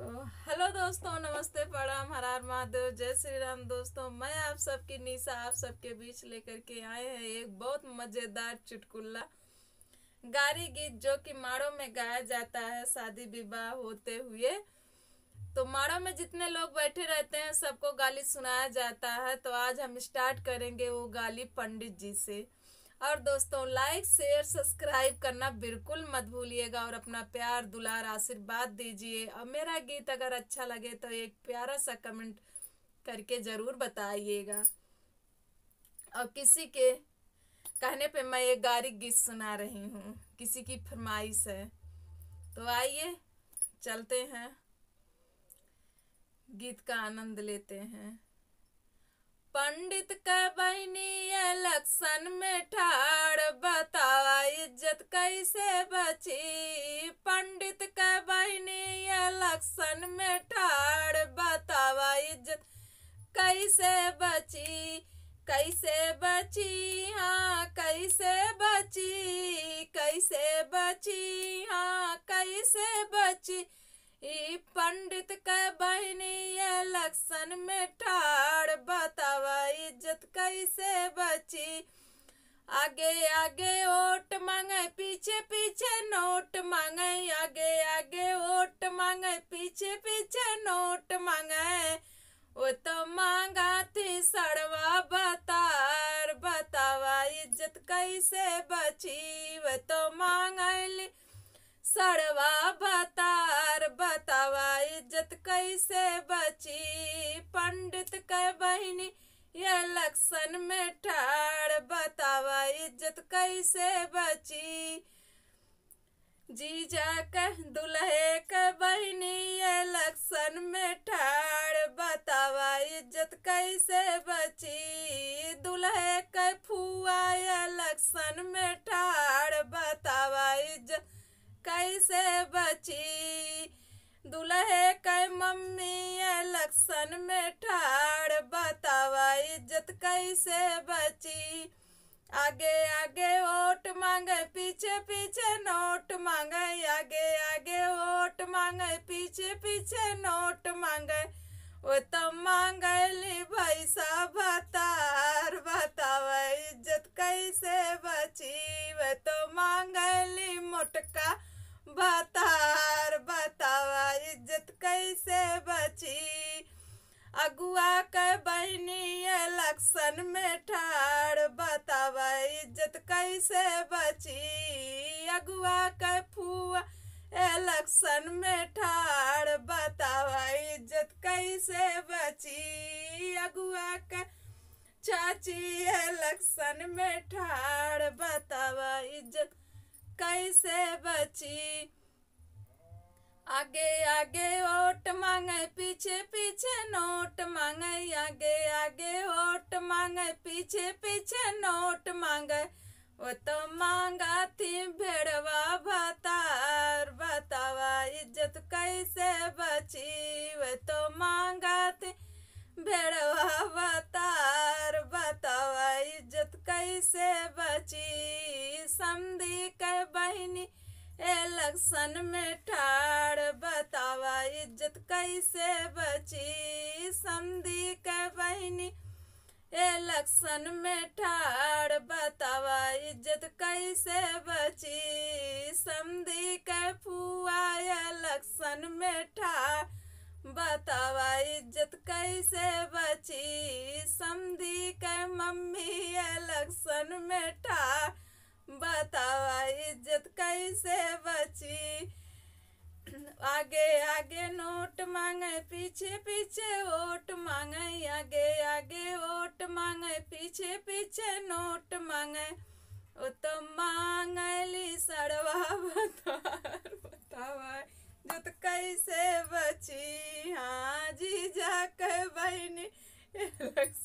तो हेलो दोस्तों नमस्ते प्रणाम हर हर महादेव जय श्री राम दोस्तों मैं आप सबकी निशा आप सबके बीच लेकर के आए हैं एक बहुत मज़ेदार चुटकुल्ला गारी गीत जो कि माड़ो में गाया जाता है शादी विवाह होते हुए तो माड़ो में जितने लोग बैठे रहते हैं सबको गाली सुनाया जाता है तो आज हम स्टार्ट करेंगे वो गाली पंडित जी से और दोस्तों लाइक शेयर सब्सक्राइब करना बिल्कुल मत भूलिएगा और अपना प्यार दुलार आशीर्वाद दीजिए और मेरा गीत अगर अच्छा लगे तो एक प्यारा सा कमेंट करके ज़रूर बताइएगा और किसी के कहने पे मैं एक गारिक गीत सुना रही हूँ किसी की फरमाइश है तो आइए चलते हैं गीत का आनंद लेते हैं पंडित का बहनी इलेक्शन में ठाड़ बतावा इज्जत कैसे बची पंडित के बहनी इलेक्शन में ठाड़ बतावा इज्जत कैसे बची कैसे बची हाँ कैसे बची कैसे बची हाँ कैसे बची ई पंडित के बहनी इलेक्शन में ठाड़ बता इज्जत कैसे बची आगे आगे वोट मांगे पीछे पीछे नोट मांगे आगे आगे वोट मांगे पीछे पीछे नोट मांगे वो तो मांगा थी सड़वा बतार बतावा इज्जत कैसे बची वो तो मांगली सड़वा बतार बतावा इज्जत कैसे बची पंडित के बहनी लक्षण में ठाड़ बतावा इज्जत कैसे बची जीजा कह दुल्हे के बहनी ये लक्षण में ठाड़ बतावा इज्जत कैसे बची दुल्हे के फुआ ये लक्षण में ठाड़ बतावा इज्जत कैसे बची दुल्हे कै मम्मी इलेक्शन में ठाड़ बतावा इज्जत कैसे बची आगे आगे वोट मांगे पीछे पीछे नोट मांगे आगे आगे वोट मांगे पीछे पीछे नोट मांगे वो तो मांगली भाई साहब तार बतावे इज्जत कैसे बची वो तो मांगली मोटका बता सन में ठाड़ बतावा इज्जत कैसे बची अगुआ के फुआ इलेक्शन में ठाड़ बतावा इज्जत कैसे बची अगुआ क चाची इलेक्शन में ठाड़ बतावा इज्जत कैसे बची आगे आगे वोट मांगे पीछे पीछे नोट मांगे आगे मांगे पीछे पीछे नोट मांगे वो तो मांगा थी भेड़वा बतार बतावा इज्जत कैसे बची वो तो मांगा थी भेड़वा बतार बतावा इज्जत कैसे बची समी के बहनी इलेक्शन में ठाड़ बतावा इज्जत कैसे बची समी के बहनी इलेक्शन में ठाड़ बतावा इज्जत कैसे बची समी के फुआ इलेक्शन में ठाड़ बतावा इज्जत कैसे बची समी के मम्मी इलेक्शन में ठाड़ बतावा इज्जत कैसे बची आगे आगे नोट मांगे पीछे पीछे वोट मांगे आगे आगे वोट नोट मांगे पीछे पीछे नोट मांगे ओ तो मांगली सड़वा बतावा जो तो कैसे बची हाँ जी जा के बहनी